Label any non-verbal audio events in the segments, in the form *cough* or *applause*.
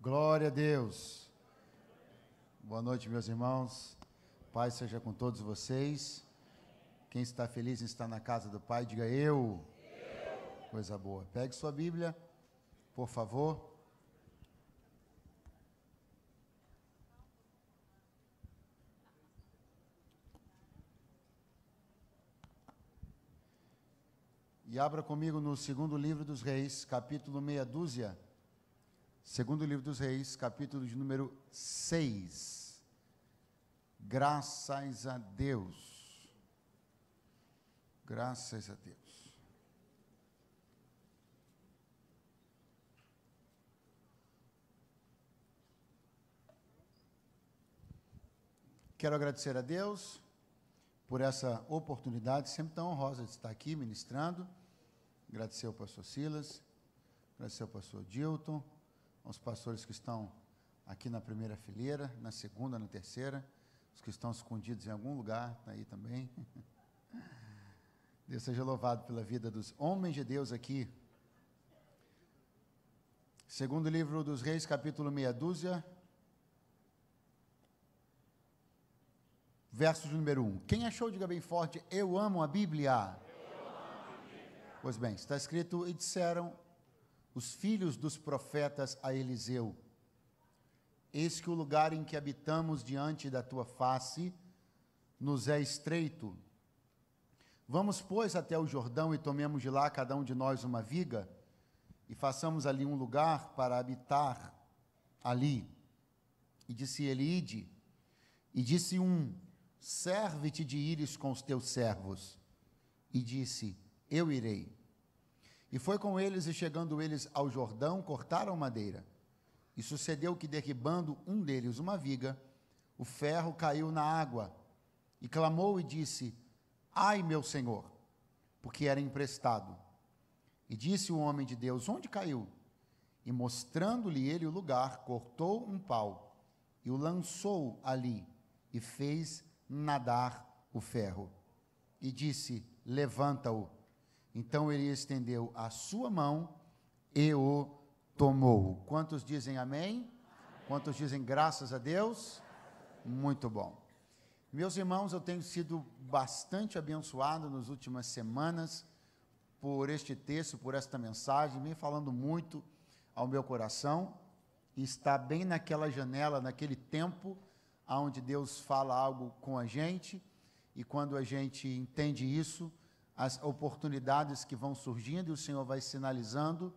Glória a Deus. Boa noite, meus irmãos. Paz seja com todos vocês. Quem está feliz em estar na casa do Pai, diga eu. eu. Coisa boa. Pegue sua Bíblia, por favor. E abra comigo no segundo livro dos Reis, capítulo meia dúzia. Segundo livro dos Reis, capítulo de número 6. Graças a Deus. Graças a Deus. Quero agradecer a Deus por essa oportunidade, sempre tão honrosa de estar aqui ministrando. Agradecer ao pastor Silas, agradecer ao pastor Dilton os pastores que estão aqui na primeira fileira, na segunda, na terceira, os que estão escondidos em algum lugar, tá aí também. Deus seja louvado pela vida dos homens de Deus aqui. Segundo livro dos Reis, capítulo meia dúzia, versos número 1. Um. Quem achou, diga bem forte, eu Amo a Bíblia. Pois bem, está escrito, e disseram os filhos dos profetas a Eliseu: Eis que o lugar em que habitamos diante da tua face nos é estreito. Vamos, pois, até o Jordão e tomemos de lá cada um de nós uma viga e façamos ali um lugar para habitar ali. E disse ele: Ide. E disse um: Serve-te de ires com os teus servos. E disse: Eu irei. E foi com eles, e chegando eles ao Jordão, cortaram madeira. E sucedeu que, derribando um deles uma viga, o ferro caiu na água, e clamou e disse: Ai, meu senhor, porque era emprestado. E disse o homem de Deus: Onde caiu? E mostrando-lhe ele o lugar, cortou um pau e o lançou ali, e fez nadar o ferro. E disse: Levanta-o então ele estendeu a sua mão e o tomou. Quantos dizem amém? Quantos dizem graças a Deus? Muito bom. Meus irmãos, eu tenho sido bastante abençoado nas últimas semanas por este texto, por esta mensagem, me falando muito ao meu coração está bem naquela janela, naquele tempo onde Deus fala algo com a gente e quando a gente entende isso, as oportunidades que vão surgindo e o Senhor vai sinalizando,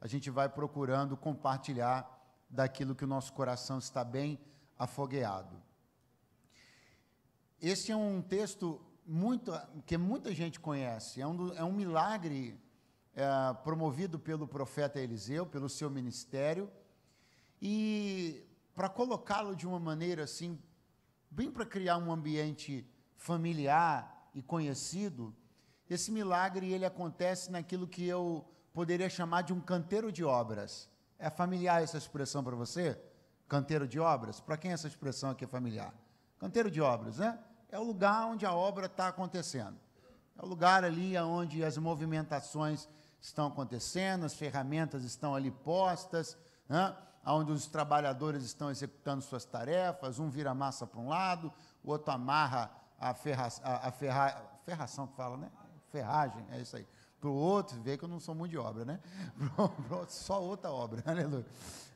a gente vai procurando compartilhar daquilo que o nosso coração está bem afogueado. Este é um texto muito, que muita gente conhece, é um, é um milagre é, promovido pelo profeta Eliseu, pelo seu ministério, e para colocá-lo de uma maneira assim, bem para criar um ambiente familiar e conhecido, esse milagre ele acontece naquilo que eu poderia chamar de um canteiro de obras. É familiar essa expressão para você? Canteiro de obras? Para quem essa expressão aqui é familiar? Canteiro de obras, né? É o lugar onde a obra está acontecendo. É o lugar ali onde as movimentações estão acontecendo, as ferramentas estão ali postas, né? onde os trabalhadores estão executando suas tarefas, um vira massa para um lado, o outro amarra a, ferra, a, a ferra, ferração que fala, né? ferragem, é isso aí. Para o outro, vê que eu não sou mão de obra, né? *laughs* só outra obra, *laughs* aleluia.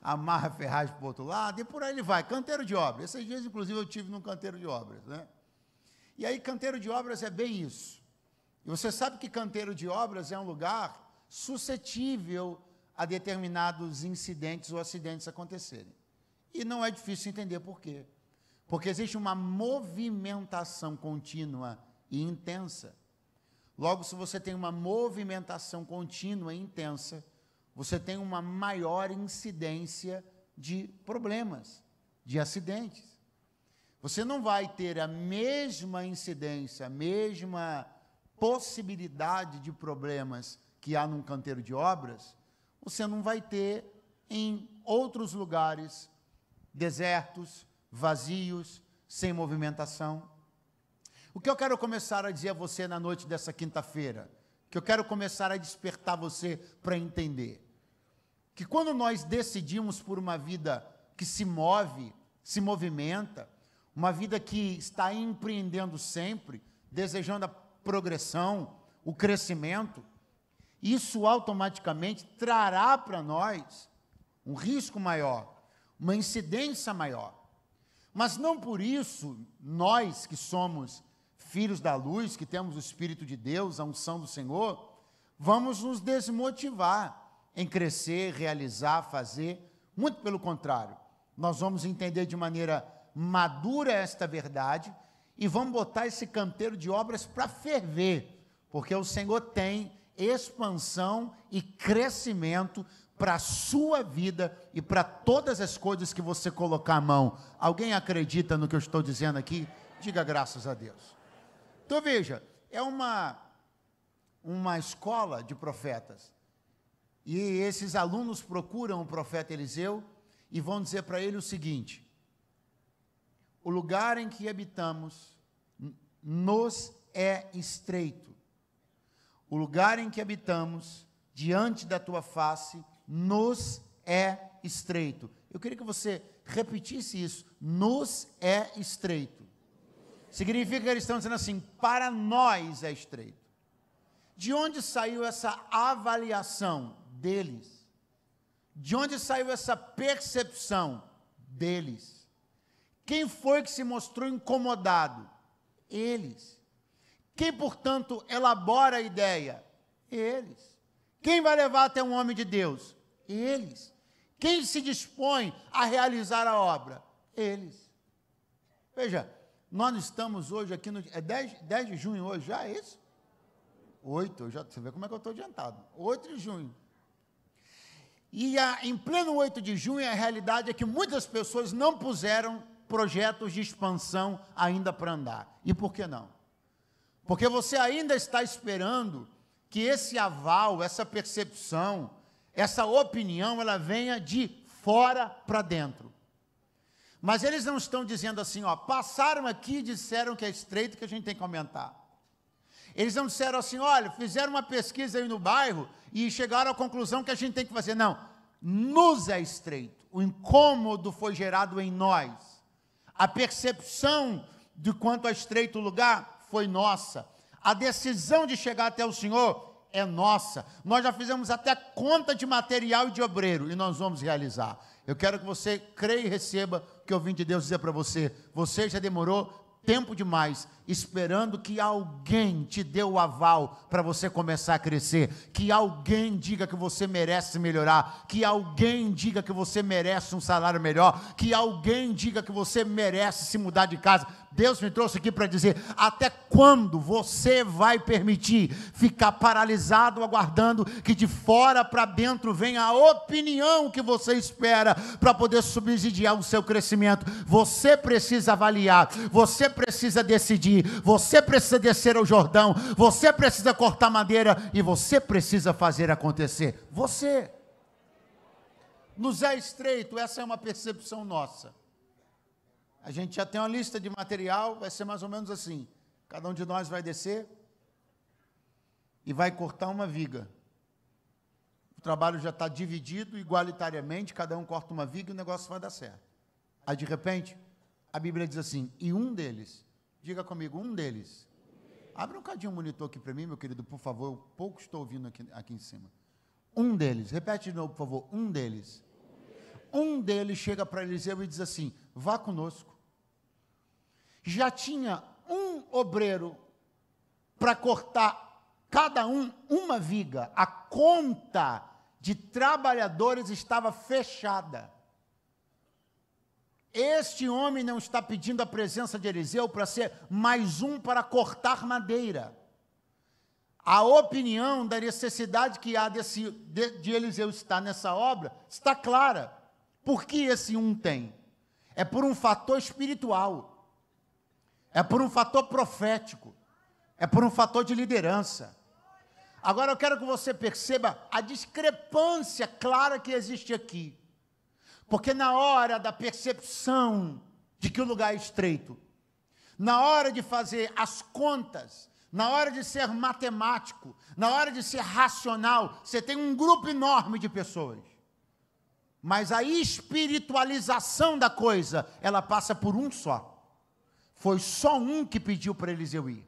Amarra a ferragem para o outro lado e por aí ele vai. Canteiro de obra. Esses dias, inclusive, eu tive num canteiro de obras, né? E aí, canteiro de obras é bem isso. E você sabe que canteiro de obras é um lugar suscetível a determinados incidentes ou acidentes acontecerem. E não é difícil entender por quê. Porque existe uma movimentação contínua e intensa Logo, se você tem uma movimentação contínua e intensa, você tem uma maior incidência de problemas, de acidentes. Você não vai ter a mesma incidência, a mesma possibilidade de problemas que há num canteiro de obras, você não vai ter em outros lugares desertos, vazios, sem movimentação. O que eu quero começar a dizer a você na noite dessa quinta-feira, que eu quero começar a despertar você para entender, que quando nós decidimos por uma vida que se move, se movimenta, uma vida que está empreendendo sempre, desejando a progressão, o crescimento, isso automaticamente trará para nós um risco maior, uma incidência maior. Mas não por isso nós que somos filhos da luz, que temos o Espírito de Deus, a unção do Senhor, vamos nos desmotivar em crescer, realizar, fazer. Muito pelo contrário, nós vamos entender de maneira madura esta verdade e vamos botar esse canteiro de obras para ferver, porque o Senhor tem expansão e crescimento para a sua vida e para todas as coisas que você colocar a mão. Alguém acredita no que eu estou dizendo aqui? Diga graças a Deus. Então veja, é uma, uma escola de profetas. E esses alunos procuram o profeta Eliseu e vão dizer para ele o seguinte: o lugar em que habitamos nos é estreito. O lugar em que habitamos, diante da tua face, nos é estreito. Eu queria que você repetisse isso: nos é estreito. Significa que eles estão dizendo assim: para nós é estreito. De onde saiu essa avaliação deles? De onde saiu essa percepção deles? Quem foi que se mostrou incomodado? Eles. Quem, portanto, elabora a ideia? Eles. Quem vai levar até um homem de Deus? Eles. Quem se dispõe a realizar a obra? Eles. Veja, nós estamos hoje aqui no. É 10, 10 de junho hoje, já é isso? 8, já, você vê como é que eu estou adiantado. 8 de junho. E a, em pleno 8 de junho, a realidade é que muitas pessoas não puseram projetos de expansão ainda para andar. E por que não? Porque você ainda está esperando que esse aval, essa percepção, essa opinião, ela venha de fora para dentro. Mas eles não estão dizendo assim, ó, passaram aqui e disseram que é estreito que a gente tem que aumentar. Eles não disseram assim, olha, fizeram uma pesquisa aí no bairro e chegaram à conclusão que a gente tem que fazer. Não, nos é estreito. O incômodo foi gerado em nós. A percepção de quanto é estreito o lugar foi nossa. A decisão de chegar até o Senhor é nossa. Nós já fizemos até conta de material e de obreiro e nós vamos realizar. Eu quero que você creia e receba que eu vim de Deus dizer para você: você já demorou tempo demais esperando que alguém te dê o aval para você começar a crescer, que alguém diga que você merece melhorar, que alguém diga que você merece um salário melhor, que alguém diga que você merece se mudar de casa. Deus me trouxe aqui para dizer: até quando você vai permitir ficar paralisado, aguardando que de fora para dentro venha a opinião que você espera para poder subsidiar o seu crescimento? Você precisa avaliar, você precisa decidir, você precisa descer ao Jordão, você precisa cortar madeira e você precisa fazer acontecer. Você. Nos é estreito, essa é uma percepção nossa. A gente já tem uma lista de material, vai ser mais ou menos assim. Cada um de nós vai descer e vai cortar uma viga. O trabalho já está dividido igualitariamente, cada um corta uma viga e o negócio vai dar certo. Aí, de repente, a Bíblia diz assim: e um deles, diga comigo, um deles. Abre um cadinho o monitor aqui para mim, meu querido, por favor, eu pouco estou ouvindo aqui, aqui em cima. Um deles, repete de novo, por favor, um deles. Um deles chega para Eliseu e diz assim: vá conosco já tinha um obreiro para cortar cada um uma viga. A conta de trabalhadores estava fechada. Este homem não está pedindo a presença de Eliseu para ser mais um para cortar madeira. A opinião da necessidade que há desse, de, de Eliseu estar nessa obra está clara. Por que esse um tem? É por um fator espiritual. É por um fator profético. É por um fator de liderança. Agora eu quero que você perceba a discrepância clara que existe aqui. Porque na hora da percepção de que o lugar é estreito, na hora de fazer as contas, na hora de ser matemático, na hora de ser racional, você tem um grupo enorme de pessoas. Mas a espiritualização da coisa, ela passa por um só. Foi só um que pediu para Eliseu ir.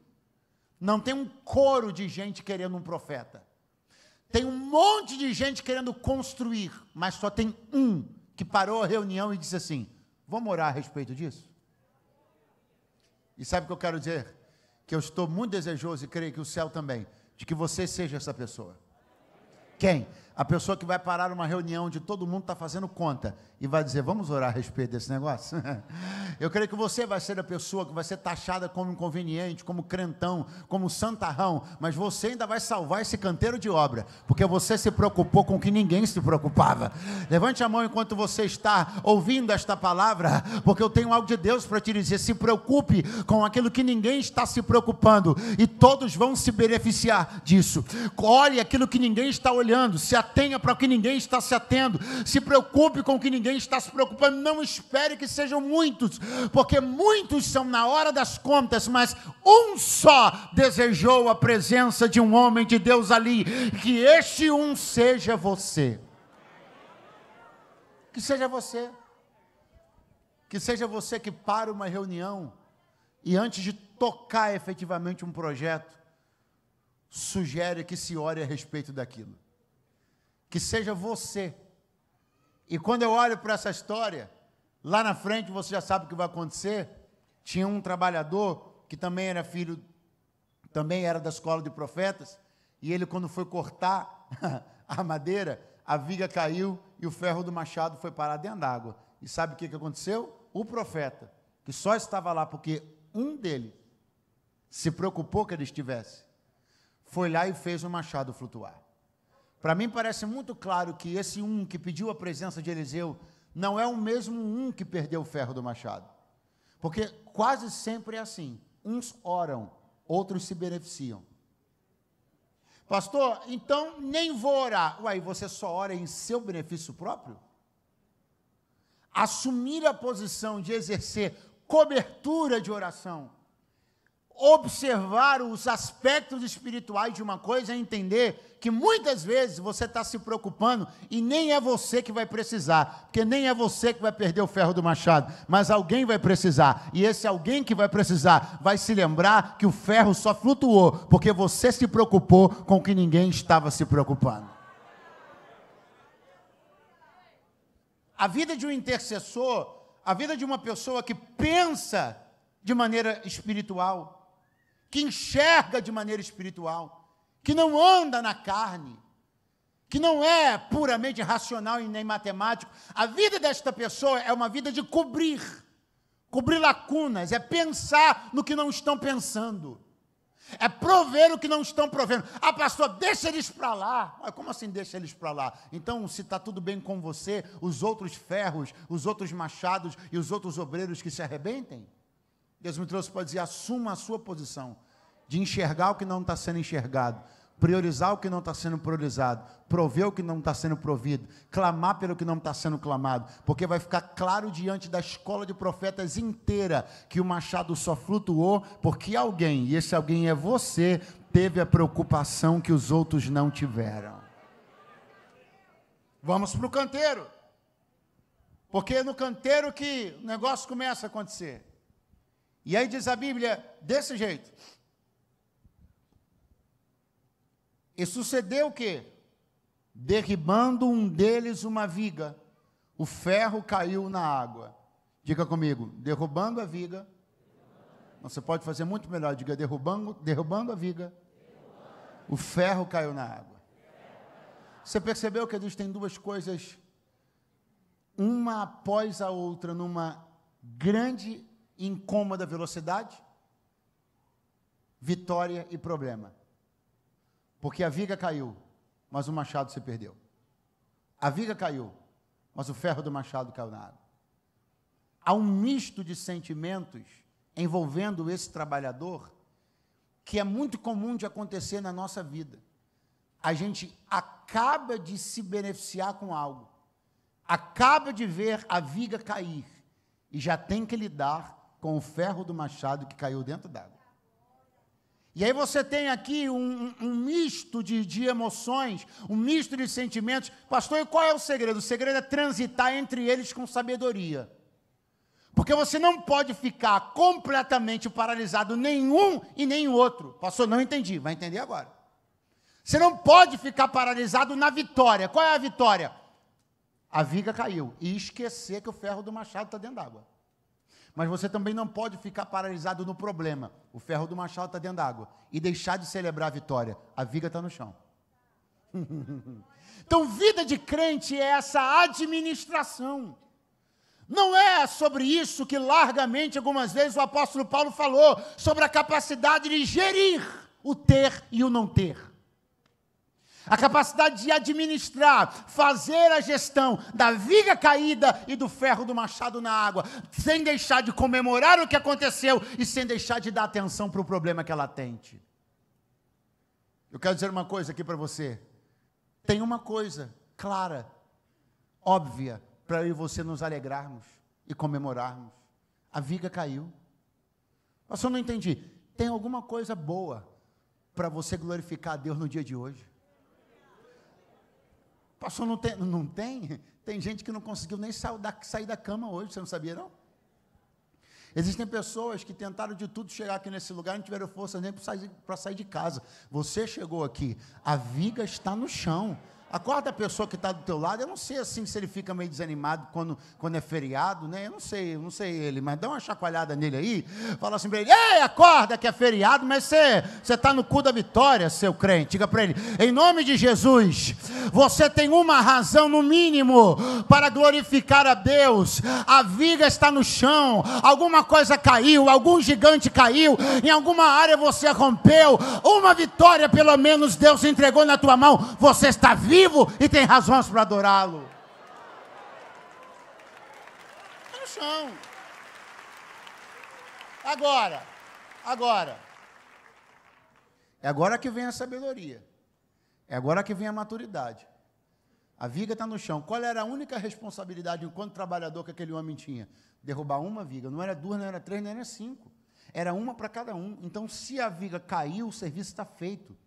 Não tem um coro de gente querendo um profeta. Tem um monte de gente querendo construir, mas só tem um que parou a reunião e disse assim: Vamos orar a respeito disso? E sabe o que eu quero dizer? Que eu estou muito desejoso e creio que o céu também, de que você seja essa pessoa. Quem? a pessoa que vai parar uma reunião onde todo mundo está fazendo conta e vai dizer, vamos orar a respeito desse negócio? *laughs* Eu creio que você vai ser a pessoa que vai ser taxada como inconveniente, como crentão, como santarrão, mas você ainda vai salvar esse canteiro de obra, porque você se preocupou com o que ninguém se preocupava. Levante a mão enquanto você está ouvindo esta palavra, porque eu tenho algo de Deus para te dizer: se preocupe com aquilo que ninguém está se preocupando, e todos vão se beneficiar disso. Olhe aquilo que ninguém está olhando, se atenha para o que ninguém está se atendo, se preocupe com o que ninguém está se preocupando, não espere que sejam muitos, porque muitos são na hora das contas, mas um só desejou a presença de um homem de Deus ali, que este um seja você. Que seja você. Que seja você que para uma reunião e antes de tocar efetivamente um projeto, sugere que se ore a respeito daquilo que seja você. E quando eu olho para essa história, lá na frente você já sabe o que vai acontecer. Tinha um trabalhador que também era filho, também era da escola de profetas, e ele, quando foi cortar *laughs* a madeira, a viga caiu e o ferro do machado foi parar dentro d'água. E sabe o que aconteceu? O profeta, que só estava lá porque um dele se preocupou que ele estivesse, foi lá e fez o machado flutuar. Para mim parece muito claro que esse um que pediu a presença de Eliseu não é o mesmo um que perdeu o ferro do machado. Porque quase sempre é assim: uns oram, outros se beneficiam. Pastor, então nem vou orar. Uai, você só ora em seu benefício próprio? Assumir a posição de exercer cobertura de oração observar os aspectos espirituais de uma coisa é entender que muitas vezes você está se preocupando e nem é você que vai precisar, porque nem é você que vai perder o ferro do machado, mas alguém vai precisar, e esse alguém que vai precisar vai se lembrar que o ferro só flutuou porque você se preocupou com o que ninguém estava se preocupando. A vida de um intercessor, a vida de uma pessoa que pensa de maneira espiritual, que enxerga de maneira espiritual, que não anda na carne, que não é puramente racional e nem matemático. A vida desta pessoa é uma vida de cobrir, cobrir lacunas, é pensar no que não estão pensando. É prover o que não estão provendo. Ah, pastor, deixa eles para lá. como assim deixa eles para lá? Então, se está tudo bem com você, os outros ferros, os outros machados e os outros obreiros que se arrebentem? Deus me trouxe para dizer: assuma a sua posição de enxergar o que não está sendo enxergado, priorizar o que não está sendo priorizado, prover o que não está sendo provido, clamar pelo que não está sendo clamado, porque vai ficar claro diante da escola de profetas inteira que o machado só flutuou porque alguém, e esse alguém é você, teve a preocupação que os outros não tiveram. Vamos para o canteiro. Porque é no canteiro que o negócio começa a acontecer. E aí diz a Bíblia desse jeito. E sucedeu o que? Derribando um deles uma viga, o ferro caiu na água. Diga comigo, derrubando a viga. Você pode fazer muito melhor, diga derrubando, derrubando a viga. O ferro caiu na água. Você percebeu que tem duas coisas, uma após a outra, numa grande incômoda velocidade, vitória e problema. Porque a viga caiu, mas o machado se perdeu. A viga caiu, mas o ferro do machado caiu na água. Há um misto de sentimentos envolvendo esse trabalhador que é muito comum de acontecer na nossa vida. A gente acaba de se beneficiar com algo, acaba de ver a viga cair e já tem que lidar com o ferro do machado que caiu dentro d'água. E aí você tem aqui um, um misto de, de, emoções, um misto de sentimentos. Pastor, e qual é o segredo? O segredo é transitar entre eles com sabedoria. Porque você não pode ficar completamente paralisado, nenhum e nem o outro. Pastor, não entendi, vai entender agora. Você não pode ficar paralisado na vitória. Qual é a vitória? A viga caiu e esquecer que o ferro do machado está dentro d'água. Mas você também não pode ficar paralisado no problema. O ferro do machado está dentro d'água. E deixar de celebrar a vitória. A viga está no chão. *laughs* então, vida de crente é essa administração. Não é sobre isso que largamente algumas vezes o apóstolo Paulo falou, sobre a capacidade de gerir o ter e o não ter a capacidade de administrar, fazer a gestão da viga caída e do ferro do machado na água, sem deixar de comemorar o que aconteceu e sem deixar de dar atenção para o problema que ela atende. Eu quero dizer uma coisa aqui para você. Tem uma coisa clara, óbvia, para eu e você nos alegrarmos e comemorarmos. A viga caiu. Pastor, não entendi. Tem alguma coisa boa para você glorificar a Deus no dia de hoje? Pastor, não tem? Não tem? Tem gente que não conseguiu nem sair da, sair da cama hoje, você não sabia, não? Existem pessoas que tentaram de tudo chegar aqui nesse lugar e não tiveram força nem para sair, para sair de casa. Você chegou aqui, a viga está no chão. Acorda a pessoa que está do teu lado. Eu não sei assim se ele fica meio desanimado quando, quando é feriado, né? Eu não sei, eu não sei ele, mas dá uma chacoalhada nele aí. Fala assim para ele: Ei, acorda que é feriado, mas você está no cu da vitória, seu crente. Diga para ele: Em nome de Jesus, você tem uma razão no mínimo para glorificar a Deus. A viga está no chão, alguma coisa caiu, algum gigante caiu, em alguma área você rompeu. Uma vitória, pelo menos, Deus entregou na tua mão. Você está vivo vivo e tem razões para adorá-lo. Está no chão. Agora, agora. É agora que vem a sabedoria. É agora que vem a maturidade. A viga está no chão. Qual era a única responsabilidade enquanto trabalhador que aquele homem tinha? Derrubar uma viga. Não era duas, não era três, não era cinco. Era uma para cada um. Então, se a viga caiu, o serviço está feito.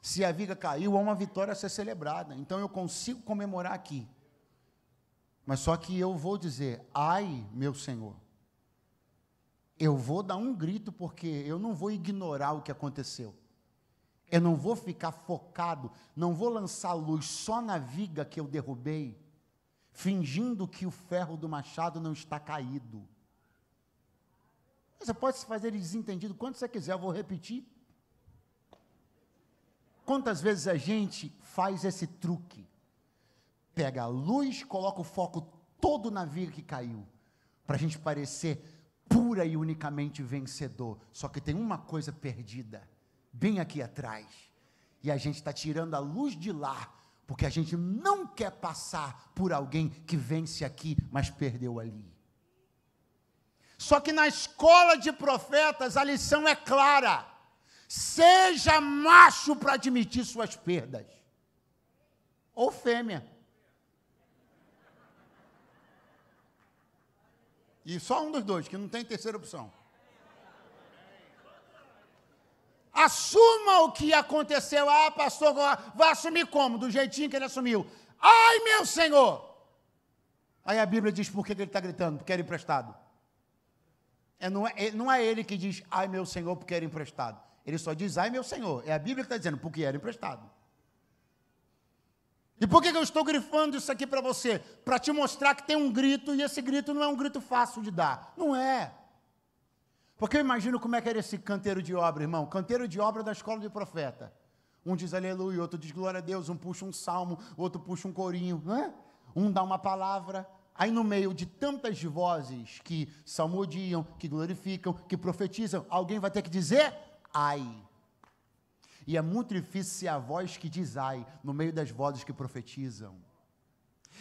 Se a viga caiu, há uma vitória a ser celebrada. Então eu consigo comemorar aqui. Mas só que eu vou dizer: ai, meu Senhor. Eu vou dar um grito, porque eu não vou ignorar o que aconteceu. Eu não vou ficar focado, não vou lançar luz só na viga que eu derrubei, fingindo que o ferro do machado não está caído. Você pode se fazer desentendido quanto você quiser, eu vou repetir Quantas vezes a gente faz esse truque? Pega a luz, coloca o foco todo na viga que caiu, para a gente parecer pura e unicamente vencedor. Só que tem uma coisa perdida, bem aqui atrás. E a gente está tirando a luz de lá, porque a gente não quer passar por alguém que vence aqui, mas perdeu ali. Só que na escola de profetas a lição é clara Seja macho para admitir suas perdas. Ou fêmea. E só um dos dois, que não tem terceira opção. Assuma o que aconteceu. Ah, pastor, vai assumir como? Do jeitinho que ele assumiu. Ai, meu Senhor! Aí a Bíblia diz por que ele está gritando, porque era emprestado. É, não, é, é, não é ele que diz, ai, meu Senhor, porque era emprestado. Ele só diz, ai meu Senhor. É a Bíblia que está dizendo, porque era emprestado. E por que, que eu estou grifando isso aqui para você? Para te mostrar que tem um grito, e esse grito não é um grito fácil de dar. Não é. Porque eu imagino como é que era esse canteiro de obra, irmão. Canteiro de obra da escola de profeta. Um diz aleluia, outro diz glória a Deus, um puxa um salmo, outro puxa um corinho, não é? Um dá uma palavra. Aí no meio de tantas vozes que salmodiam, que glorificam, que profetizam, alguém vai ter que dizer ai. E é muito difícil ser a voz que diz ai no meio das vozes que profetizam.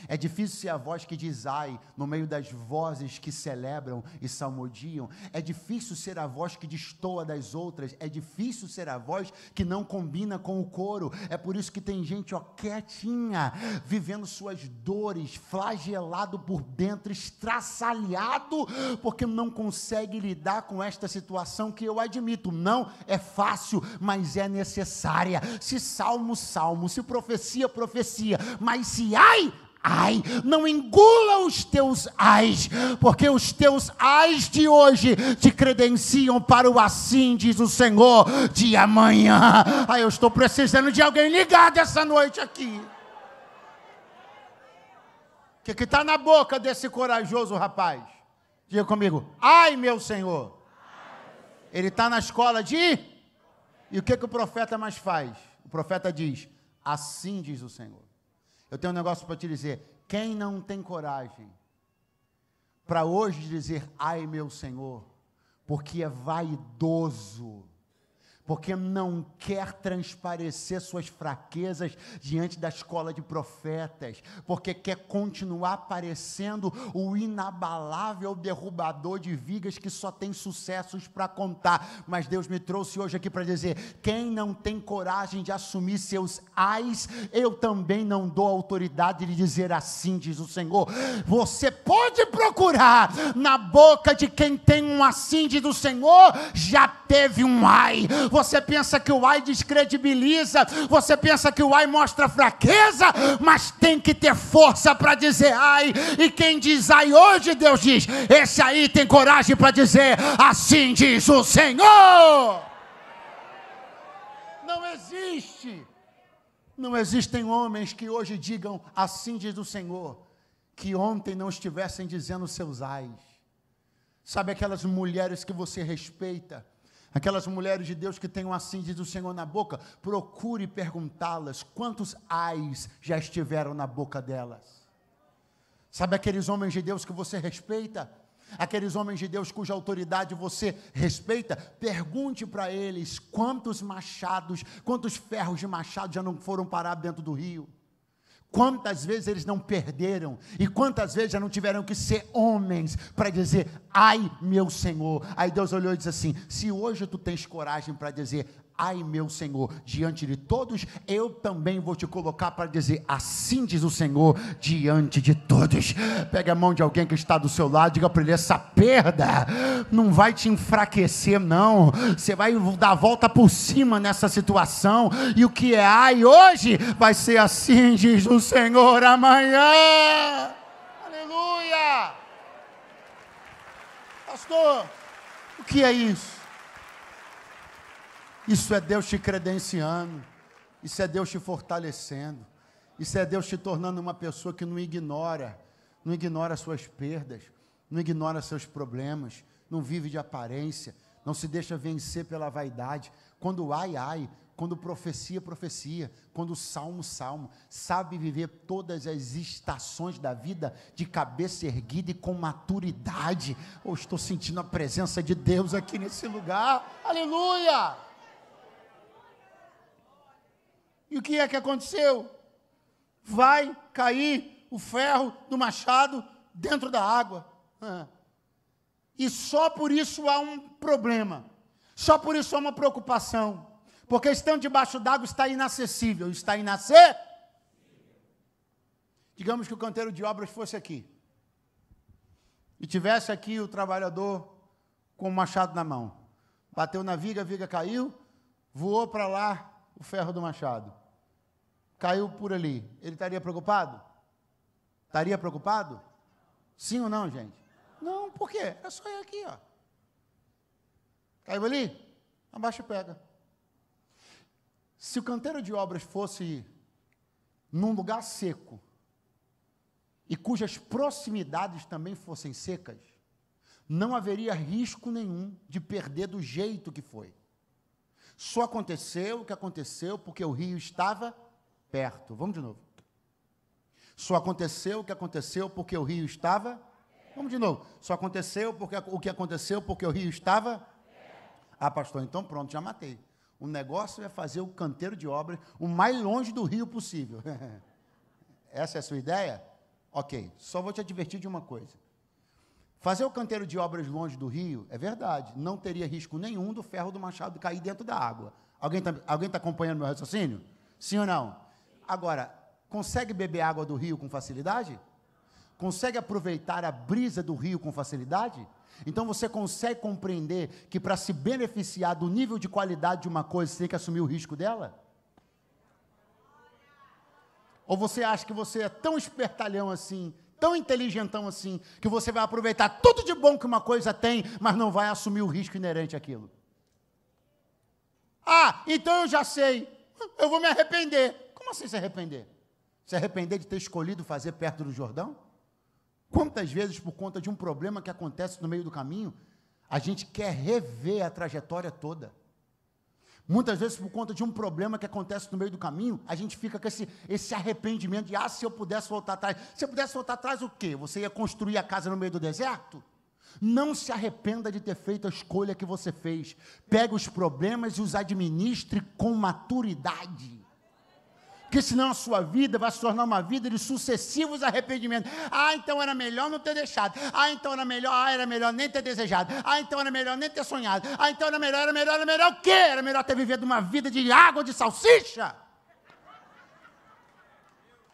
É difícil ser a voz que diz ai no meio das vozes que celebram e salmodiam. É difícil ser a voz que destoa das outras. É difícil ser a voz que não combina com o coro. É por isso que tem gente ó, quietinha, vivendo suas dores, flagelado por dentro, estraçalhado, porque não consegue lidar com esta situação que eu admito. Não é fácil, mas é necessária. Se salmo, salmo. Se profecia, profecia. Mas se ai, ai. Não engula os teus ais, porque os teus ais de hoje te credenciam para o assim, diz o Senhor, de amanhã. Ai, eu estou precisando de alguém ligado essa noite aqui. O que está na boca desse corajoso rapaz? Diga comigo, ai meu Senhor. Ele está na escola de. E o que, que o profeta mais faz? O profeta diz: Assim diz o Senhor. Eu tenho um negócio para te dizer. Quem não tem coragem para hoje dizer, ai meu Senhor, porque é vaidoso, porque não quer transparecer suas fraquezas diante da escola de profetas, porque quer continuar parecendo o inabalável derrubador de vigas que só tem sucessos para contar. Mas Deus me trouxe hoje aqui para dizer: quem não tem coragem de assumir seus ais, eu também não dou autoridade de dizer assim, diz o Senhor. Você pode procurar na boca de quem tem um assim, diz o Senhor, já teve um ai. Você você pensa que o ai descredibiliza, você pensa que o ai mostra fraqueza, mas tem que ter força para dizer ai. E quem diz ai hoje, Deus diz: esse aí tem coragem para dizer assim diz o Senhor. Não existe. Não existem homens que hoje digam assim diz o Senhor, que ontem não estivessem dizendo seus ais. Sabe aquelas mulheres que você respeita? Aquelas mulheres de Deus que têm um assim diz o Senhor na boca, procure perguntá-las quantos ais já estiveram na boca delas. Sabe aqueles homens de Deus que você respeita? Aqueles homens de Deus cuja autoridade você respeita, pergunte para eles quantos machados, quantos ferros de machado já não foram parar dentro do rio. Quantas vezes eles não perderam e quantas vezes já não tiveram que ser homens para dizer, ai meu Senhor. Aí Deus olhou e disse assim: se hoje tu tens coragem para dizer, ai meu Senhor, diante de todos, eu também vou te colocar para dizer, assim diz o Senhor, diante de todos. Pega a mão de alguém que está do seu lado, diga para ele: essa perda não vai te enfraquecer, não. Você vai dar a volta por cima nessa situação, e o que é ai hoje vai ser assim, diz o Senhor, amanhã. Aleluia! Pastor, o que é isso? Isso é Deus te credenciando. Isso é Deus te fortalecendo. Isso é Deus te tornando uma pessoa que não ignora, não ignora suas perdas, não ignora seus problemas, não vive de aparência, não se deixa vencer pela vaidade. Quando ai, ai, quando profecia, profecia, quando salmo, salmo, sabe viver todas as estações da vida de cabeça erguida e com maturidade. Oh, estou sentindo a presença de Deus aqui nesse lugar. Aleluia! E o que é que aconteceu? Vai cair o ferro do machado dentro da água. Ah. E só por isso há um problema. Só por isso há uma preocupação. Porque estando debaixo d'água está inacessível. Está inacessível. Digamos que o canteiro de obras fosse aqui. E tivesse aqui o trabalhador com o machado na mão. Bateu na viga, a viga caiu, voou para lá o ferro do machado caiu por ali, ele estaria preocupado? Estaria preocupado? Sim ou não, gente? Não, por quê? É só ir aqui, ó. Caiu ali? Abaixa e pega. Se o canteiro de obras fosse num lugar seco e cujas proximidades também fossem secas, não haveria risco nenhum de perder do jeito que foi. Só aconteceu o que aconteceu porque o rio estava perto. Vamos de novo. Só aconteceu o que aconteceu porque o rio estava. Vamos de novo. Só aconteceu porque o que aconteceu porque o rio estava. Ah, pastor, então pronto, já matei. O negócio é fazer o canteiro de obras o mais longe do rio possível. *laughs* Essa é a sua ideia? Ok, só vou te advertir de uma coisa. Fazer o canteiro de obras longe do rio é verdade. Não teria risco nenhum do ferro do machado cair dentro da água. Alguém está alguém tá acompanhando meu raciocínio? Sim ou não? Agora, consegue beber água do rio com facilidade? Consegue aproveitar a brisa do rio com facilidade? Então você consegue compreender que para se beneficiar do nível de qualidade de uma coisa, você tem que assumir o risco dela? Ou você acha que você é tão espertalhão assim, tão inteligentão assim, que você vai aproveitar tudo de bom que uma coisa tem, mas não vai assumir o risco inerente àquilo? Ah, então eu já sei, eu vou me arrepender. Como assim se arrepender? Se arrepender de ter escolhido fazer perto do Jordão? Quantas vezes, por conta de um problema que acontece no meio do caminho, a gente quer rever a trajetória toda? Muitas vezes, por conta de um problema que acontece no meio do caminho, a gente fica com esse, esse arrependimento de, ah, se eu pudesse voltar atrás. Se eu pudesse voltar atrás, o quê? Você ia construir a casa no meio do deserto? Não se arrependa de ter feito a escolha que você fez. Pegue os problemas e os administre com maturidade porque senão a sua vida vai se tornar uma vida de sucessivos arrependimentos. Ah, então era melhor não ter deixado. Ah, então era melhor, ah, era melhor nem ter desejado. Ah, então era melhor nem ter sonhado. Ah, então era melhor, era melhor, era melhor o quê? Era melhor ter vivido uma vida de água de salsicha.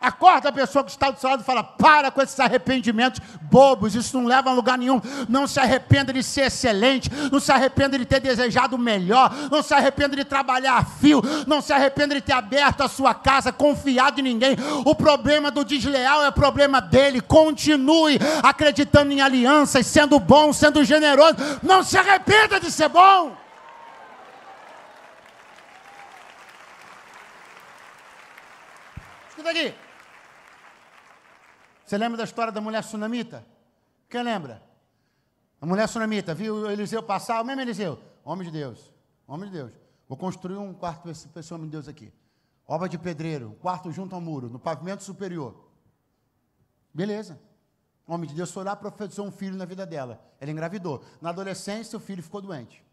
Acorda a pessoa que está do seu lado e fala: para com esses arrependimentos bobos, isso não leva a lugar nenhum. Não se arrependa de ser excelente, não se arrependa de ter desejado o melhor, não se arrependa de trabalhar a fio, não se arrependa de ter aberto a sua casa, confiado em ninguém. O problema do desleal é problema dele. Continue acreditando em alianças, sendo bom, sendo generoso. Não se arrependa de ser bom. Escuta aqui. Você lembra da história da mulher sunamita? Quem lembra? A mulher sunamita viu Eliseu passar, o mesmo Eliseu, homem de Deus, homem de Deus. Vou construir um quarto para esse, homem de Deus aqui. Obra de pedreiro, um quarto junto ao muro, no pavimento superior. Beleza. O homem de Deus foi lá, profetizou um filho na vida dela. Ela engravidou. Na adolescência, o filho ficou doente.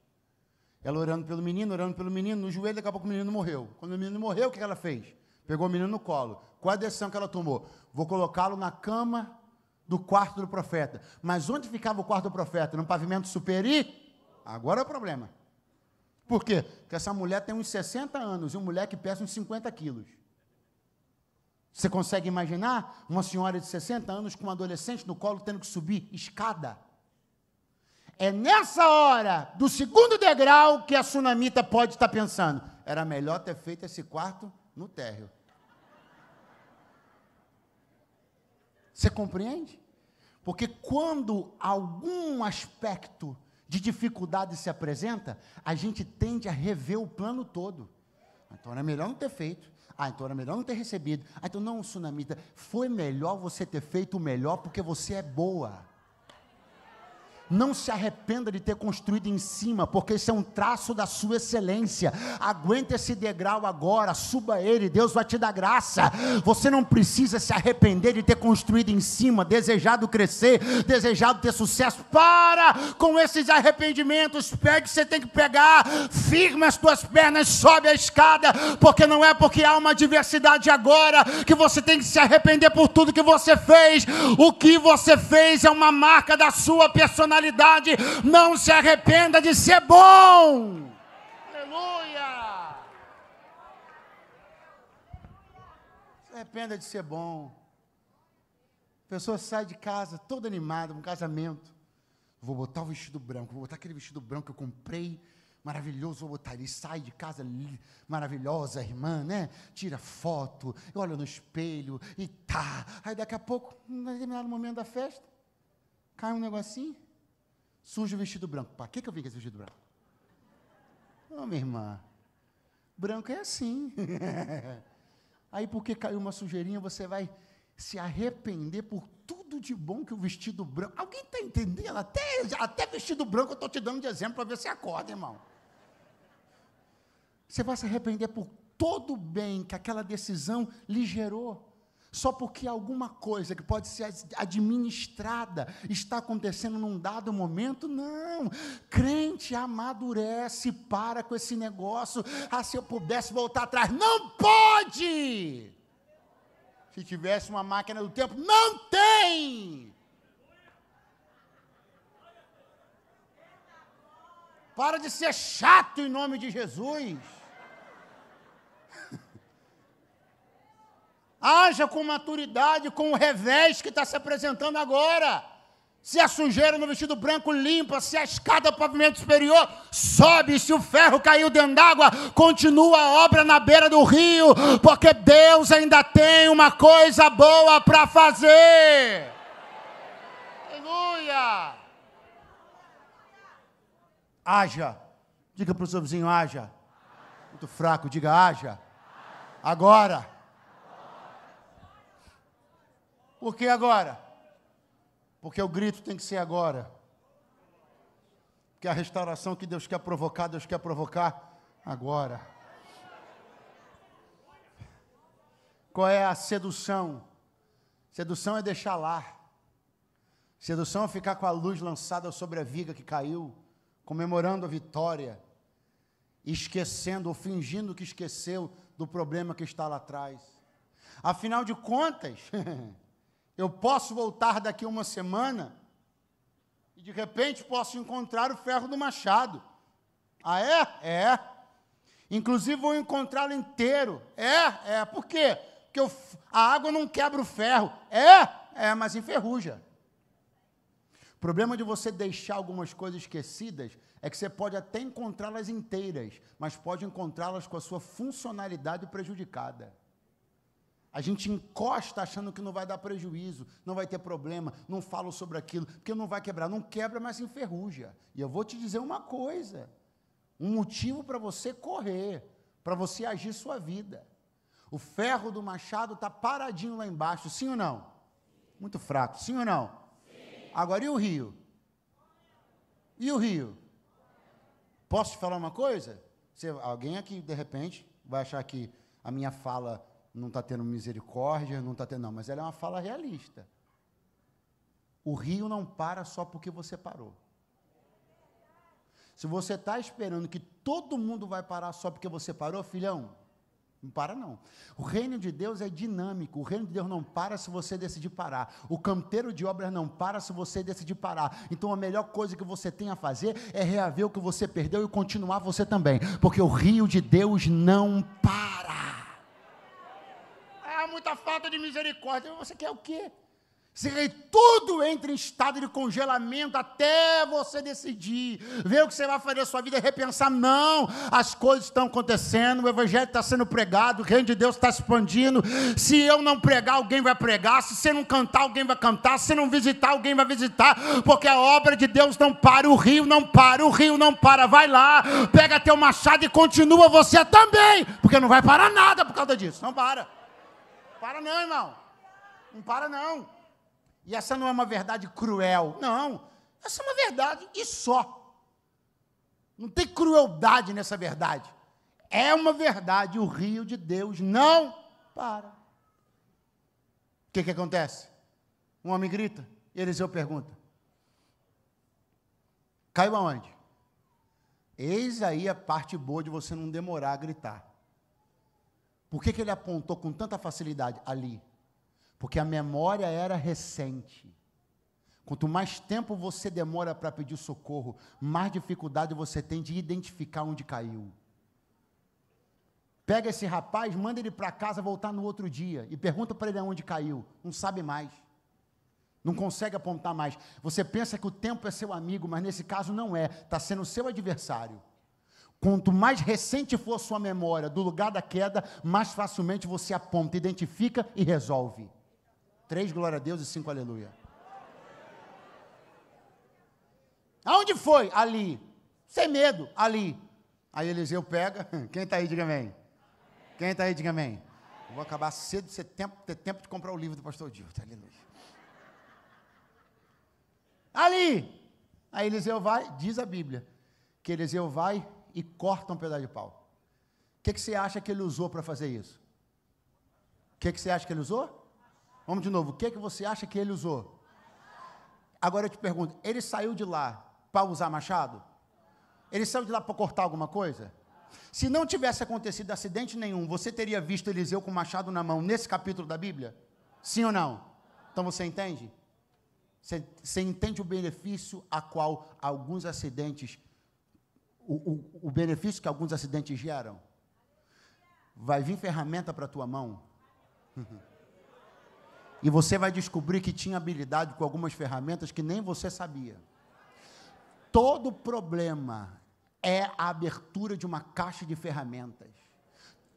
Ela orando pelo menino, orando pelo menino, no joelho, daqui a pouco o menino morreu. Quando o menino morreu, o que ela fez? Pegou o menino no colo. Qual a decisão que ela tomou? Vou colocá-lo na cama do quarto do profeta. Mas onde ficava o quarto do profeta? No pavimento superior? Agora é o problema. Por quê? Porque essa mulher tem uns 60 anos e um moleque pesa uns 50 quilos. Você consegue imaginar uma senhora de 60 anos com um adolescente no colo tendo que subir escada? É nessa hora do segundo degrau que a sunamita pode estar pensando: era melhor ter feito esse quarto no térreo. Você compreende? Porque quando algum aspecto de dificuldade se apresenta, a gente tende a rever o plano todo. Ah, então era melhor não ter feito. Ah, então era melhor não ter recebido. Ah, então não, Sunamita, foi melhor você ter feito o melhor porque você é boa. Não se arrependa de ter construído em cima, porque isso é um traço da sua excelência. Aguenta esse degrau agora, suba ele, Deus vai te dar graça. Você não precisa se arrepender de ter construído em cima, desejado crescer, desejado ter sucesso. Para com esses arrependimentos, pegue que você tem que pegar, firma as tuas pernas, sobe a escada, porque não é porque há uma adversidade agora que você tem que se arrepender por tudo que você fez. O que você fez é uma marca da sua personalidade não se arrependa de ser bom. Aleluia! Se arrependa de ser bom. A pessoa sai de casa toda animada, um casamento. Vou botar o vestido branco, vou botar aquele vestido branco que eu comprei maravilhoso, vou botar ele, sai de casa maravilhosa, irmã, né? Tira foto, olha no espelho e tá. Aí daqui a pouco, em determinado momento da festa, cai um negocinho, Sujo vestido branco. Para que, que eu vim com esse vestido branco? Não, oh, minha irmã, branco é assim. *laughs* Aí, porque caiu uma sujeirinha, você vai se arrepender por tudo de bom que o vestido branco. Alguém está entendendo? Até, até vestido branco eu estou te dando de exemplo para ver se acorda, irmão. Você vai se arrepender por todo o bem que aquela decisão lhe gerou só porque alguma coisa que pode ser administrada está acontecendo num dado momento, não. Crente amadurece, para com esse negócio. Ah, se eu pudesse voltar atrás, não pode! Se tivesse uma máquina do tempo, não tem! Para de ser chato em nome de Jesus. Haja com maturidade, com o revés que está se apresentando agora. Se a sujeira no vestido branco limpa, se a escada do pavimento superior sobe, se o ferro caiu dentro d'água, continua a obra na beira do rio, porque Deus ainda tem uma coisa boa para fazer. Aleluia! Haja. Diga para o seu vizinho, haja. Muito fraco, diga haja. Agora. Por que agora? Porque o grito tem que ser agora. Porque a restauração que Deus quer provocar, Deus quer provocar agora. Qual é a sedução? Sedução é deixar lá. Sedução é ficar com a luz lançada sobre a viga que caiu, comemorando a vitória, esquecendo ou fingindo que esqueceu do problema que está lá atrás. Afinal de contas, *laughs* Eu posso voltar daqui uma semana e de repente posso encontrar o ferro do machado. Ah, é? É. Inclusive vou encontrá-lo inteiro. É? É. Por quê? Porque eu, a água não quebra o ferro. É? É, mas enferruja. O problema de você deixar algumas coisas esquecidas é que você pode até encontrá-las inteiras, mas pode encontrá-las com a sua funcionalidade prejudicada. A gente encosta achando que não vai dar prejuízo, não vai ter problema, não falo sobre aquilo, porque não vai quebrar. Não quebra, mas enferruja. E eu vou te dizer uma coisa: um motivo para você correr, para você agir sua vida. O ferro do machado está paradinho lá embaixo, sim ou não? Muito fraco, sim ou não? Sim. Agora, e o rio? E o rio? Posso te falar uma coisa? Você, alguém aqui, de repente, vai achar que a minha fala não está tendo misericórdia, não está tendo. Não, mas ela é uma fala realista. O rio não para só porque você parou. Se você está esperando que todo mundo vai parar só porque você parou, filhão, não para não. O reino de Deus é dinâmico. O reino de Deus não para se você decidir parar. O canteiro de obras não para se você decidir parar. Então a melhor coisa que você tem a fazer é reaver o que você perdeu e continuar você também, porque o rio de Deus não para de misericórdia. Você quer o quê? Se tudo entra em estado de congelamento até você decidir, ver o que você vai fazer na sua vida, repensar. Não, as coisas estão acontecendo, o Evangelho está sendo pregado, o reino de Deus está expandindo. Se eu não pregar, alguém vai pregar. Se você não cantar, alguém vai cantar. Se não visitar, alguém vai visitar. Porque a obra de Deus não para, o rio não para, o rio não para. Vai lá, pega teu machado e continua você também, porque não vai parar nada por causa disso. Não para para não, irmão. Não para não. E essa não é uma verdade cruel. Não. Essa é uma verdade e só. Não tem crueldade nessa verdade. É uma verdade. O rio de Deus não para. O que, que acontece? Um homem grita, Eliseu pergunta: Caiu aonde? Eis aí a parte boa de você não demorar a gritar. Por que, que ele apontou com tanta facilidade? Ali. Porque a memória era recente. Quanto mais tempo você demora para pedir socorro, mais dificuldade você tem de identificar onde caiu. Pega esse rapaz, manda ele para casa voltar no outro dia e pergunta para ele onde caiu. Não sabe mais. Não consegue apontar mais. Você pensa que o tempo é seu amigo, mas nesse caso não é. Está sendo seu adversário. Quanto mais recente for sua memória do lugar da queda, mais facilmente você aponta, identifica e resolve. Três glória a Deus e cinco aleluia. Aonde foi? Ali. Sem medo, ali. Aí Eliseu pega. *laughs* Quem está aí, diga amém. Quem está aí, diga amém. Eu vou acabar cedo, ter tempo, ter tempo de comprar o livro do pastor Dio. Tá, aleluia. Ali. Aí Eliseu vai, diz a Bíblia, que Eliseu vai e corta um pedaço de pau. O que, que você acha que ele usou para fazer isso? O que, que você acha que ele usou? Vamos de novo. O que, que você acha que ele usou? Agora eu te pergunto: ele saiu de lá para usar machado? Ele saiu de lá para cortar alguma coisa? Se não tivesse acontecido acidente nenhum, você teria visto Eliseu com machado na mão nesse capítulo da Bíblia? Sim ou não? Então você entende? Você, você entende o benefício a qual alguns acidentes o, o, benefício que alguns acidentes geram. Vai vir ferramenta para a tua mão. *laughs* e você vai descobrir que tinha habilidade com algumas ferramentas que nem você sabia. Todo problema é a abertura de uma caixa de ferramentas.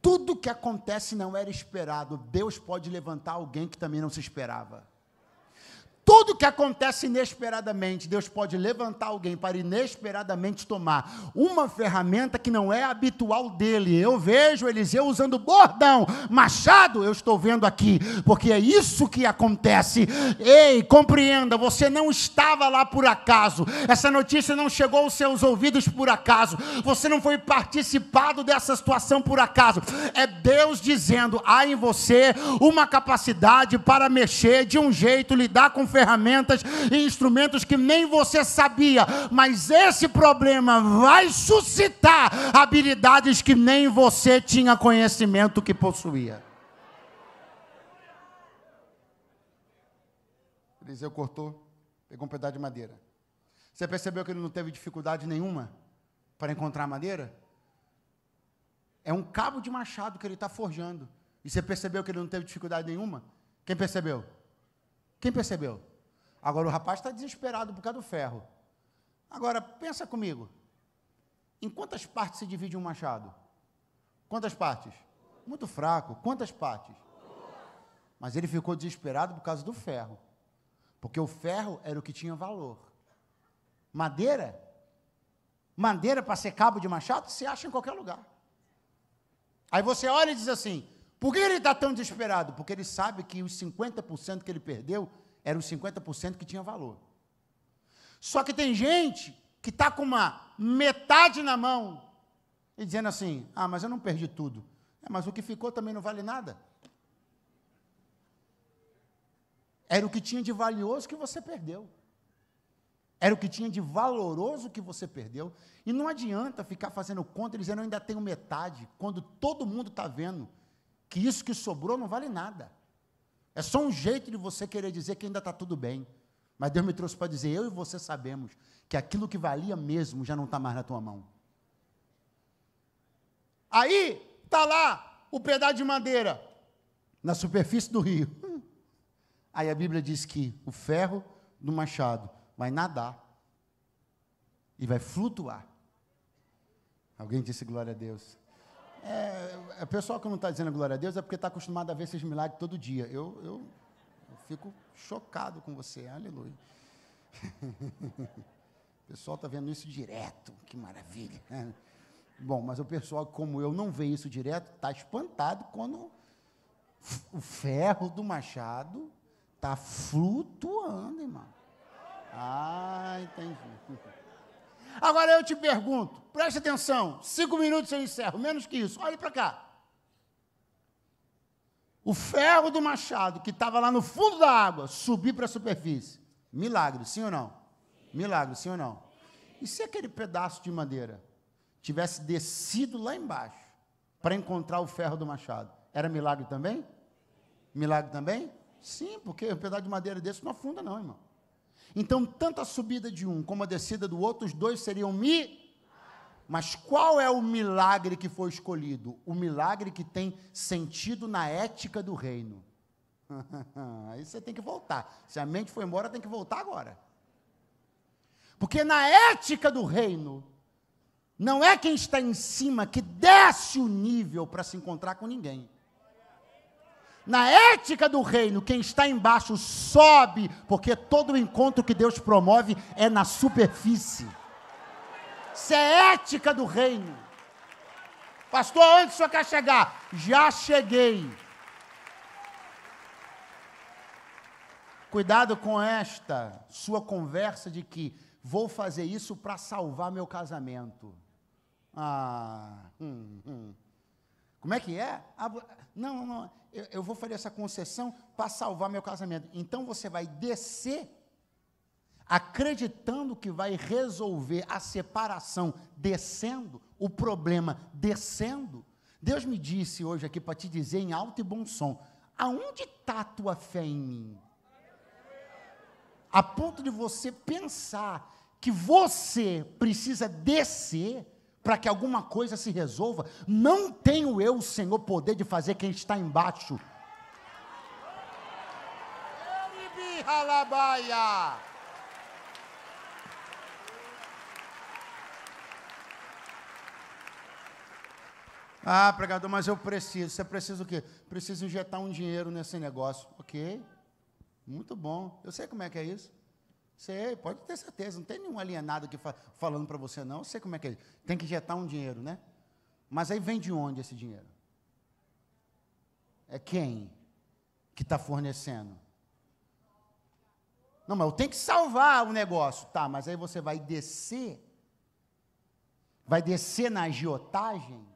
Tudo que acontece não era esperado. Deus pode levantar alguém que também não se esperava tudo que acontece inesperadamente, Deus pode levantar alguém para inesperadamente tomar uma ferramenta que não é habitual dele. Eu vejo Eliseu usando bordão, machado, eu estou vendo aqui, porque é isso que acontece. Ei, compreenda, você não estava lá por acaso. Essa notícia não chegou aos seus ouvidos por acaso. Você não foi participado dessa situação por acaso. É Deus dizendo: há em você uma capacidade para mexer de um jeito, lidar com ferramentas ferramentas e instrumentos que nem você sabia, mas esse problema vai suscitar habilidades que nem você tinha conhecimento que possuía. Eliseu cortou, pegou um pedaço de madeira. Você percebeu que ele não teve dificuldade nenhuma para encontrar madeira? É um cabo de machado que ele está forjando. E você percebeu que ele não teve dificuldade nenhuma? Quem percebeu? Quem percebeu? Agora o rapaz está desesperado por causa do ferro. Agora, pensa comigo. Em quantas partes se divide um machado? Quantas partes? Muito fraco. Quantas partes? Mas ele ficou desesperado por causa do ferro. Porque o ferro era o que tinha valor. Madeira? Madeira para ser cabo de machado, se acha em qualquer lugar. Aí você olha e diz assim: por que ele está tão desesperado? Porque ele sabe que os 50% que ele perdeu eram 50% que tinha valor. Só que tem gente que está com uma metade na mão e dizendo assim: ah, mas eu não perdi tudo. É, mas o que ficou também não vale nada. Era o que tinha de valioso que você perdeu. Era o que tinha de valoroso que você perdeu. E não adianta ficar fazendo conta e dizendo eu ainda tenho metade, quando todo mundo está vendo que isso que sobrou não vale nada. É só um jeito de você querer dizer que ainda está tudo bem. Mas Deus me trouxe para dizer: eu e você sabemos que aquilo que valia mesmo já não está mais na tua mão. Aí está lá o pedaço de madeira na superfície do rio. *laughs* Aí a Bíblia diz que o ferro do machado vai nadar e vai flutuar. Alguém disse glória a Deus. É, é pessoal que não está dizendo glória a Deus é porque está acostumado a ver esses milagres todo dia. Eu, eu, eu fico chocado com você, aleluia. O *laughs* pessoal está vendo isso direto, que maravilha. Né? Bom, mas o pessoal, como eu, não vê isso direto, está espantado quando o ferro do machado está flutuando, irmão. Ah, entendi. *laughs* Agora eu te pergunto, preste atenção, cinco minutos eu encerro, menos que isso, olhe para cá. O ferro do machado que estava lá no fundo da água subir para a superfície. Milagre, sim ou não? Milagre, sim ou não? E se aquele pedaço de madeira tivesse descido lá embaixo para encontrar o ferro do machado? Era milagre também? Milagre também? Sim, porque um pedaço de madeira desse não afunda, não, irmão. Então, tanto a subida de um como a descida do outro, os dois seriam mi. Mas qual é o milagre que foi escolhido? O milagre que tem sentido na ética do reino. *laughs* Aí você tem que voltar. Se a mente foi embora, tem que voltar agora. Porque na ética do reino, não é quem está em cima que desce o nível para se encontrar com ninguém. Na ética do reino, quem está embaixo sobe, porque todo encontro que Deus promove é na superfície. Isso é ética do reino. Pastor, onde o senhor quer chegar? Já cheguei. Cuidado com esta sua conversa de que vou fazer isso para salvar meu casamento. Ah, hum, hum. Como é que é? Ah, não, não, eu, eu vou fazer essa concessão para salvar meu casamento. Então você vai descer acreditando que vai resolver a separação descendo, o problema descendo. Deus me disse hoje aqui para te dizer em alto e bom som: aonde está a tua fé em mim? A ponto de você pensar que você precisa descer para que alguma coisa se resolva, não tenho eu, Senhor, poder de fazer quem está embaixo. Ah, pregador, mas eu preciso. Você precisa o quê? Preciso injetar um dinheiro nesse negócio. Ok. Muito bom. Eu sei como é que é isso. Sei, pode ter certeza. Não tem nenhum alienado aqui fa falando para você, não. Eu sei como é que é. Tem que injetar um dinheiro, né? Mas aí vem de onde esse dinheiro? É quem que está fornecendo? Não, mas eu tenho que salvar o negócio. Tá, mas aí você vai descer. Vai descer na agiotagem.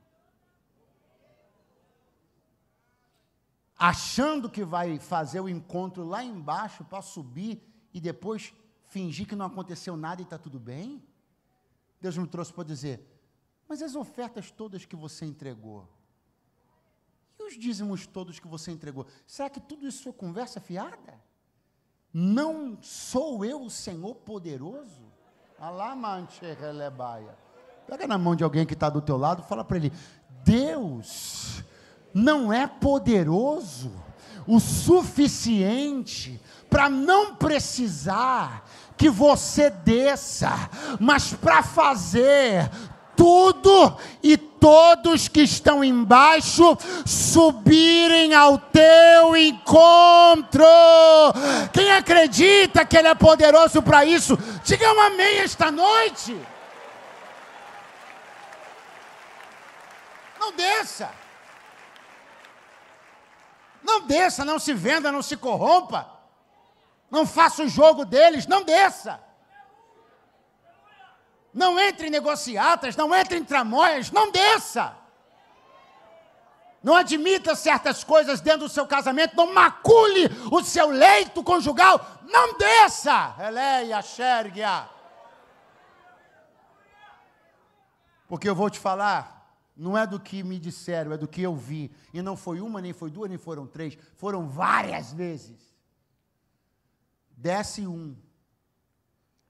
Achando que vai fazer o encontro lá embaixo para subir e depois fingir que não aconteceu nada e está tudo bem? Deus me trouxe para dizer: mas as ofertas todas que você entregou, e os dízimos todos que você entregou, será que tudo isso foi conversa fiada? Não sou eu o Senhor poderoso? Pega na mão de alguém que está do teu lado, fala para ele: Deus não é poderoso o suficiente para não precisar que você desça, mas para fazer tudo e todos que estão embaixo subirem ao teu encontro. Quem acredita que Ele é poderoso para isso, diga um amém esta noite. Não desça. Não desça, não se venda, não se corrompa. Não faça o jogo deles, não desça. Não entre em negociatas, não entre em tramóias, não desça. Não admita certas coisas dentro do seu casamento, não macule o seu leito conjugal, não desça. Eleia, xerguia. Porque eu vou te falar, não é do que me disseram, é do que eu vi. E não foi uma, nem foi duas, nem foram três, foram várias vezes. Desce um,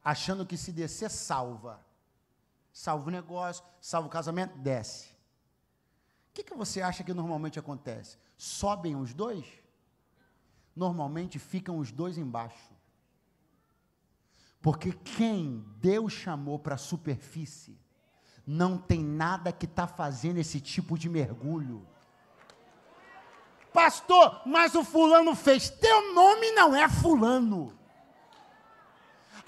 achando que se descer, salva. Salva o negócio, salva o casamento, desce. O que, que você acha que normalmente acontece? Sobem os dois? Normalmente ficam os dois embaixo. Porque quem Deus chamou para a superfície não tem nada que está fazendo esse tipo de mergulho. Pastor, mas o fulano fez. Teu nome não é fulano.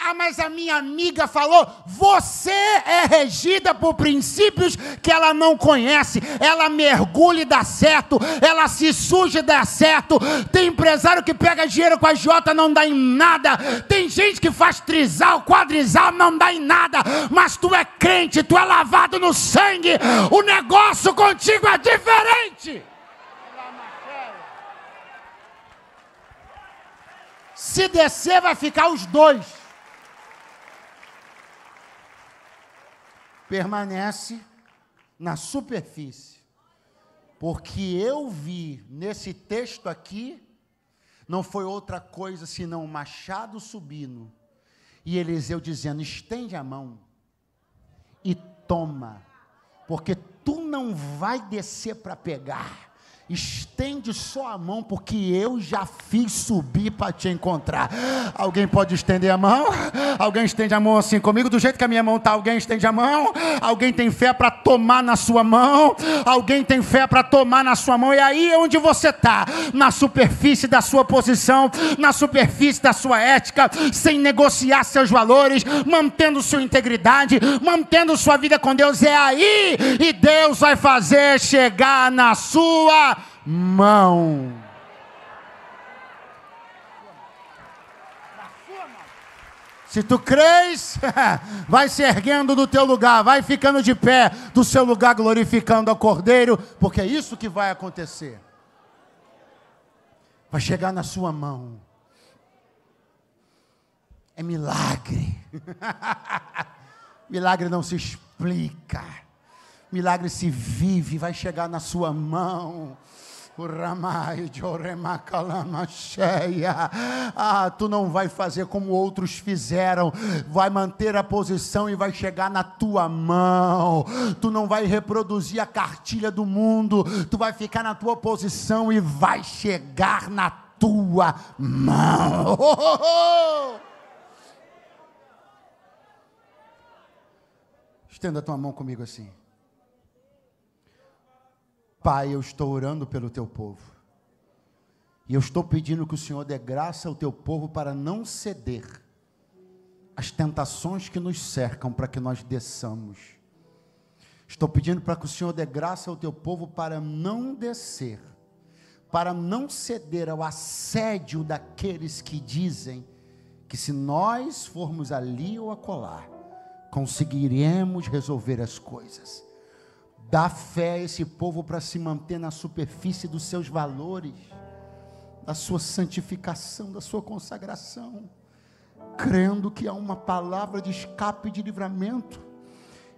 Ah, mas a minha amiga falou: você é regida por princípios que ela não conhece. Ela mergulha e dá certo, ela se suja e dá certo. Tem empresário que pega dinheiro com a Jota, não dá em nada. Tem gente que faz trisal, quadrisal, não dá em nada. Mas tu é crente, tu é lavado no sangue. O negócio contigo é diferente. Se descer, vai ficar os dois. permanece na superfície. Porque eu vi nesse texto aqui, não foi outra coisa senão o machado subindo e Eliseu dizendo: estende a mão e toma, porque tu não vai descer para pegar Estende só a mão, porque eu já fiz subir para te encontrar. Alguém pode estender a mão? Alguém estende a mão assim comigo? Do jeito que a minha mão está, alguém estende a mão? Alguém tem fé para tomar na sua mão? Alguém tem fé para tomar na sua mão? E é aí é onde você está? Na superfície da sua posição, na superfície da sua ética, sem negociar seus valores, mantendo sua integridade, mantendo sua vida com Deus. É aí e Deus vai fazer chegar na sua mão. Se tu crês, *laughs* vai se erguendo do teu lugar, vai ficando de pé do seu lugar, glorificando ao Cordeiro, porque é isso que vai acontecer. Vai chegar na sua mão. É milagre. *laughs* milagre não se explica. Milagre se vive, vai chegar na sua mão. Ah, tu não vai fazer como outros fizeram, vai manter a posição e vai chegar na tua mão. Tu não vai reproduzir a cartilha do mundo, tu vai ficar na tua posição e vai chegar na tua mão. *laughs* Oh, oh, oh! Estenda a tua mão comigo assim. Pai, eu estou orando pelo teu povo. E eu estou pedindo que o Senhor dê graça ao teu povo para não ceder às tentações que nos cercam, para que nós desçamos. Estou pedindo para que o Senhor dê graça ao teu povo para não descer, para não ceder ao assédio daqueles que dizem que se nós formos ali ou acolá, conseguiremos resolver as coisas. Dá fé a esse povo para se manter na superfície dos seus valores, da sua santificação, da sua consagração, crendo que há uma palavra de escape e de livramento,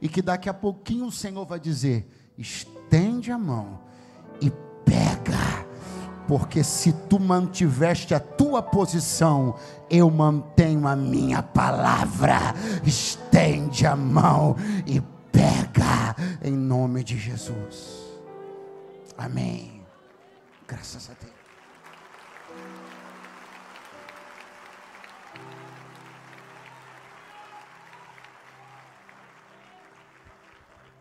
e que daqui a pouquinho o Senhor vai dizer: estende a mão e pega, porque se tu mantiveste a tua posição, eu mantenho a minha palavra. Estende a mão e pega pega em nome de Jesus. Amém. Graças a Deus.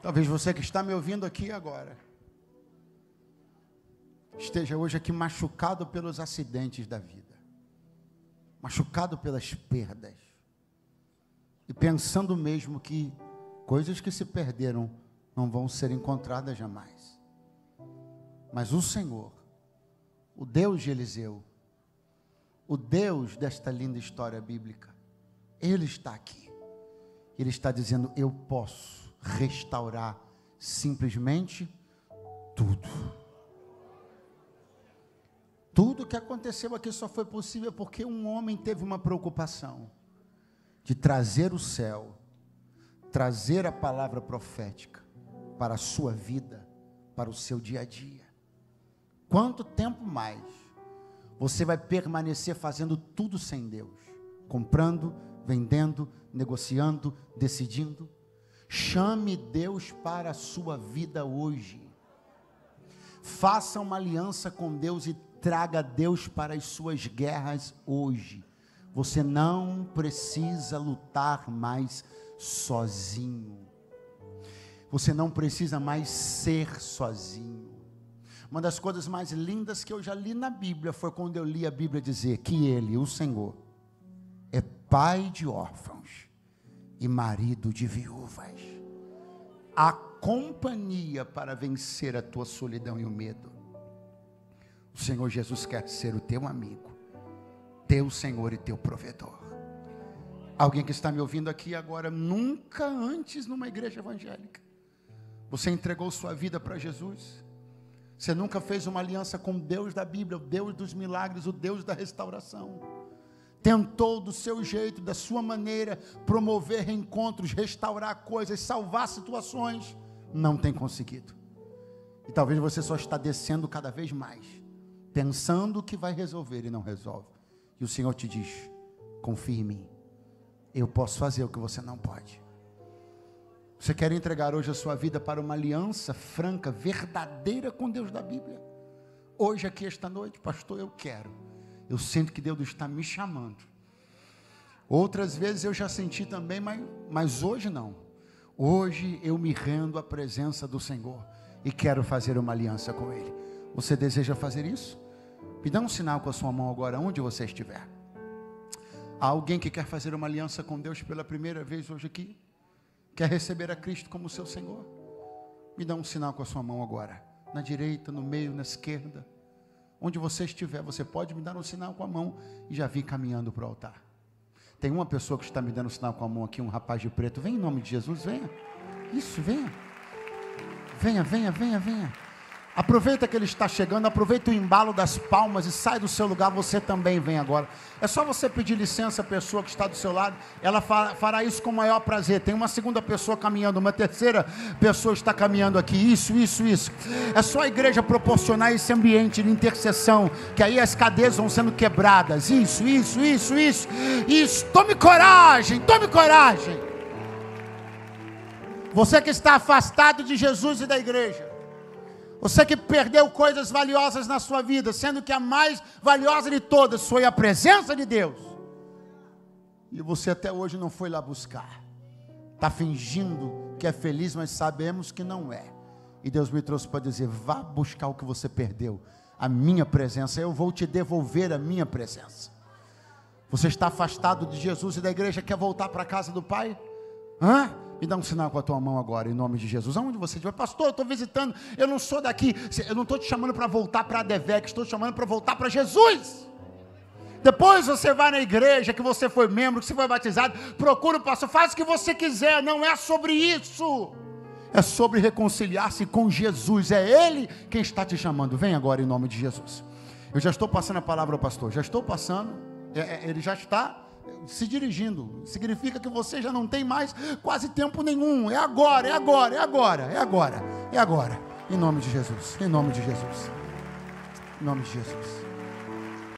Talvez você que está me ouvindo aqui agora esteja hoje aqui machucado pelos acidentes da vida, machucado pelas perdas e pensando mesmo que Coisas que se perderam não vão ser encontradas jamais. Mas o Senhor, o Deus de Eliseu, o Deus desta linda história bíblica, Ele está aqui. Ele está dizendo: Eu posso restaurar simplesmente tudo. Tudo que aconteceu aqui só foi possível porque um homem teve uma preocupação de trazer o céu trazer a palavra profética para a sua vida, para o seu dia a dia. Quanto tempo mais você vai permanecer fazendo tudo sem Deus? Comprando, vendendo, negociando, decidindo? Chame Deus para a sua vida hoje. Faça uma aliança com Deus e traga Deus para as suas guerras hoje. Você não precisa lutar mais sozinho. Você não precisa mais ser sozinho. Uma das coisas mais lindas que eu já li na Bíblia foi quando eu li a Bíblia dizer que Ele, o Senhor, é pai de órfãos e marido de viúvas. A companhia para vencer a tua solidão e o medo. O Senhor Jesus quer ser o teu amigo teu Senhor e teu provedor. Alguém que está me ouvindo aqui agora, nunca antes numa igreja evangélica, você entregou sua vida para Jesus. Você nunca fez uma aliança com Deus da Bíblia, o Deus dos milagres, o Deus da restauração. Tentou do seu jeito, da sua maneira, promover reencontros, restaurar coisas, salvar situações. Não tem conseguido. E talvez você só está descendo cada vez mais, pensando que vai resolver e não resolve. E o Senhor te diz: confie em mim. Eu posso fazer o que você não pode. Você quer entregar hoje a sua vida para uma aliança franca, verdadeira com Deus da Bíblia? Hoje, aqui, esta noite, pastor, eu quero. Eu sinto que Deus está me chamando. Outras vezes eu já senti também, mas, mas hoje não. Hoje eu me rendo à presença do Senhor e quero fazer uma aliança com Ele. Você deseja fazer isso? Me dá um sinal com a sua mão agora, onde você estiver. Há alguém que quer fazer uma aliança com Deus pela primeira vez hoje aqui? Quer receber a Cristo como seu Senhor? Me dá um sinal com a sua mão agora. Na direita, no meio, na esquerda. Onde você estiver, você pode me dar um sinal com a mão e já vim caminhando para o altar. Tem uma pessoa que está me dando um sinal com a mão aqui, um rapaz de preto. Vem em nome de Jesus, venha. Isso, venha. Venha, venha, venha, venha. Aproveita que ele está chegando, aproveita o embalo das palmas e sai do seu lugar, você também vem agora. É só você pedir licença à pessoa que está do seu lado, ela fará isso com o maior prazer. Tem uma segunda pessoa caminhando, uma terceira pessoa está caminhando aqui. Isso, isso, isso. É só a igreja proporcionar esse ambiente de intercessão, que aí as cadeias vão sendo quebradas. Isso, isso, isso, isso. Isso. Tome coragem, tome coragem. Você que está afastado de Jesus e da igreja você que perdeu coisas valiosas na sua vida, sendo que a mais valiosa de todas foi a presença de Deus. E você até hoje não foi lá buscar. Está fingindo que é feliz, mas sabemos que não é. E Deus me trouxe para dizer: vá buscar o que você perdeu, a minha presença. Eu vou te devolver a minha presença. Você está afastado de Jesus e da igreja, quer voltar para a casa do Pai? Hã? Me dá um sinal com a tua mão agora, em nome de Jesus. Aonde você estiver, pastor, eu estou visitando, eu não sou daqui, eu não estou te chamando para voltar para a Devec, estou te chamando para voltar para Jesus. Depois você vai na igreja que você foi membro, que você foi batizado, procura o pastor, faz o que você quiser, não é sobre isso. É sobre reconciliar-se com Jesus, é Ele quem está te chamando. Vem agora em nome de Jesus. Eu já estou passando a palavra ao pastor, já estou passando, é, é, ele já está se dirigindo. Significa que você já não tem mais quase tempo nenhum. É agora, é agora, é agora, é agora, é agora. Em nome de Jesus, em nome de Jesus. Em nome de Jesus.